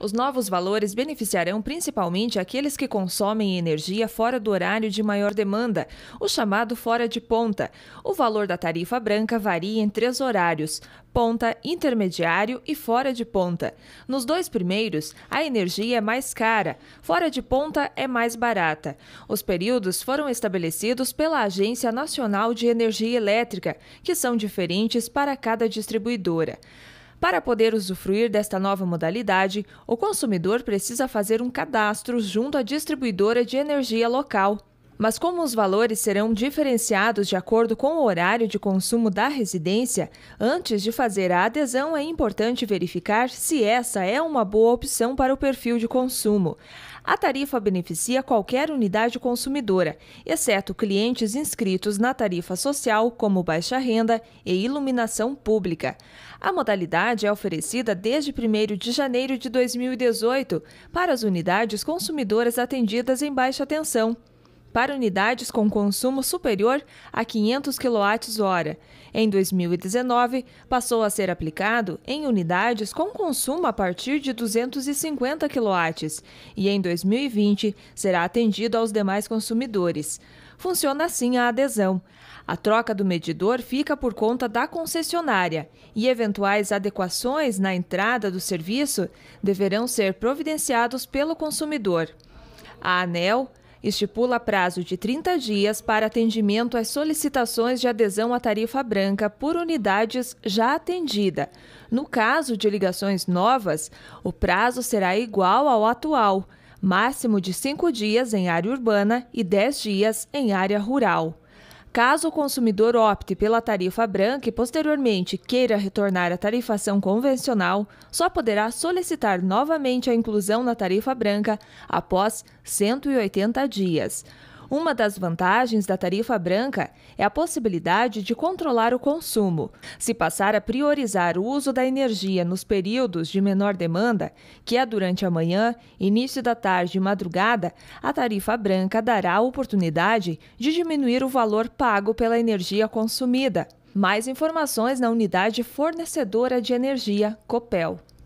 Os novos valores beneficiarão principalmente aqueles que consomem energia fora do horário de maior demanda, o chamado fora de ponta. O valor da tarifa branca varia em três horários: ponta, intermediário e fora de ponta. Nos dois primeiros, a energia é mais cara, fora de ponta é mais barata. Os períodos foram estabelecidos pela Agência Nacional de Energia Elétrica, que são diferentes para cada distribuidora. Para poder usufruir desta nova modalidade, o consumidor precisa fazer um cadastro junto à distribuidora de energia local. Mas como os valores serão diferenciados de acordo com o horário de consumo da residência, antes de fazer a adesão é importante verificar se essa é uma boa opção para o perfil de consumo. A tarifa beneficia qualquer unidade consumidora, exceto clientes inscritos na tarifa social, como baixa renda e iluminação pública. A modalidade é oferecida desde 1 de janeiro de 2018 para as unidades consumidoras atendidas em baixa tensão para unidades com consumo superior a 500 kWh. Em 2019, passou a ser aplicado em unidades com consumo a partir de 250 kW e em 2020 será atendido aos demais consumidores. Funciona assim a adesão. A troca do medidor fica por conta da concessionária e eventuais adequações na entrada do serviço deverão ser providenciados pelo consumidor. A ANEL, estipula prazo de 30 dias para atendimento às solicitações de adesão à tarifa branca por unidades já atendida. No caso de ligações novas, o prazo será igual ao atual, máximo de 5 dias em área urbana e 10 dias em área rural. Caso o consumidor opte pela tarifa branca e posteriormente queira retornar à tarifação convencional, só poderá solicitar novamente a inclusão na tarifa branca após 180 dias. Uma das vantagens da tarifa branca é a possibilidade de controlar o consumo. Se passar a priorizar o uso da energia nos períodos de menor demanda, que é durante a manhã, início da tarde e madrugada, a tarifa branca dará a oportunidade de diminuir o valor pago pela energia consumida. Mais informações na unidade fornecedora de energia, COPEL.